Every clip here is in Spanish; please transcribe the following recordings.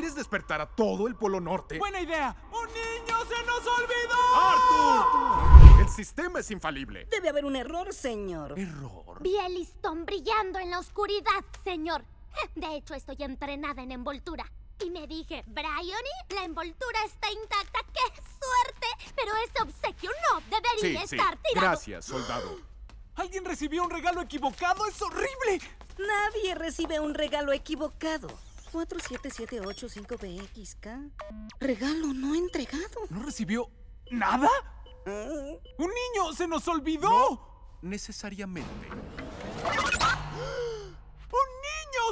¿Quieres despertar a todo el Polo Norte? ¡Buena idea! ¡Un niño se nos olvidó! ¡Arthur! El sistema es infalible. Debe haber un error, señor. ¿Error? Vi el listón brillando en la oscuridad, señor. De hecho, estoy entrenada en envoltura. Y me dije, Bryony, la envoltura está intacta. ¡Qué suerte! Pero ese obsequio no debería estar sí. tirado. Gracias, soldado. ¿Alguien recibió un regalo equivocado? ¡Es horrible! Nadie recibe un regalo equivocado. 47785 bxk Regalo no entregado. ¿No recibió nada? Mm. ¡Un niño! ¡Se nos olvidó! necesariamente. ¡Un niño!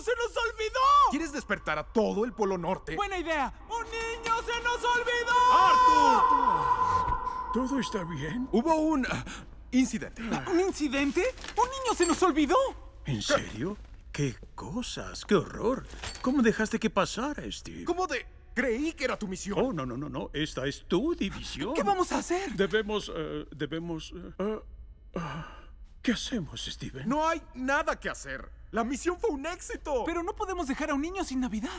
¡Se nos olvidó! ¿Quieres despertar a todo el Polo Norte? ¡Buena idea! ¡Un niño! ¡Se nos olvidó! ¡Arthur! ¿Todo está bien? Hubo un... Uh, incidente. ¿Un incidente? ¡Un niño se nos olvidó! ¿En serio? ¡Qué cosas! ¡Qué horror! ¿Cómo dejaste que pasara, Steve? ¿Cómo de...? Creí que era tu misión. Oh, no, no, no, no. Esta es tu división. ¿Qué vamos a hacer? Debemos... Eh, debemos... Eh, eh, ¿Qué hacemos, Steven? No hay nada que hacer. La misión fue un éxito. Pero no podemos dejar a un niño sin Navidad.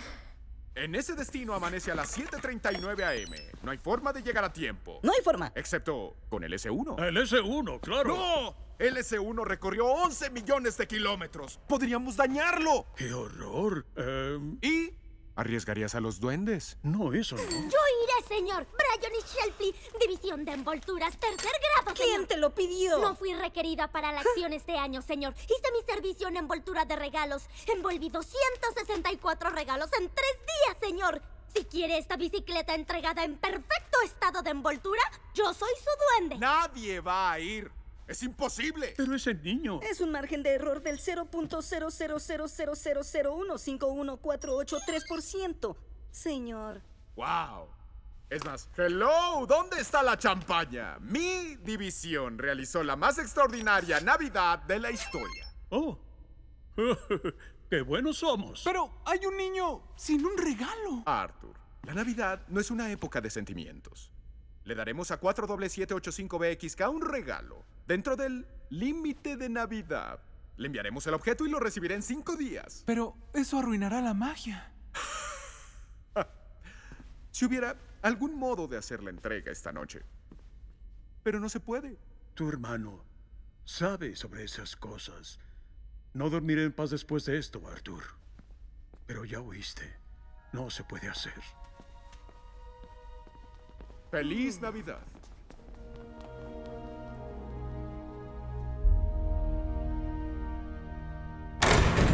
En ese destino amanece a las 7.39 am. No hay forma de llegar a tiempo. No hay forma. Excepto con el S1. El S1, claro. ¡No! El S1 recorrió 11 millones de kilómetros. Podríamos dañarlo. ¡Qué horror! Em, y ¿Arriesgarías a los duendes? No, eso no. Yo iré, señor. Brian y Shelfly, División de Envolturas, tercer grado. ¿Quién te lo pidió? No fui requerida para la acción este año, señor. Hice mi servicio en envoltura de regalos. Envolví 264 regalos en tres días, señor. Si quiere esta bicicleta entregada en perfecto estado de envoltura, yo soy su duende. Nadie va a ir. ¡Es imposible! Pero es el niño. Es un margen de error del 0.000000151483%, Señor. ¡Wow! Es más, hello, ¿dónde está la champaña? Mi división realizó la más extraordinaria Navidad de la historia. Oh. ¡Qué buenos somos! Pero hay un niño sin un regalo. Arthur, la Navidad no es una época de sentimientos le daremos a 47785BXK un regalo dentro del límite de Navidad. Le enviaremos el objeto y lo recibiré en cinco días. Pero eso arruinará la magia. si hubiera algún modo de hacer la entrega esta noche. Pero no se puede. Tu hermano sabe sobre esas cosas. No dormiré en paz después de esto, Arthur. Pero ya oíste. No se puede hacer. ¡Feliz Navidad!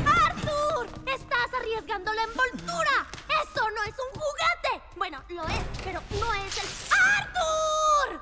¡Arthur! ¡Estás arriesgando la envoltura! ¡Eso no es un juguete! Bueno, lo es, pero no es el... ¡Arthur!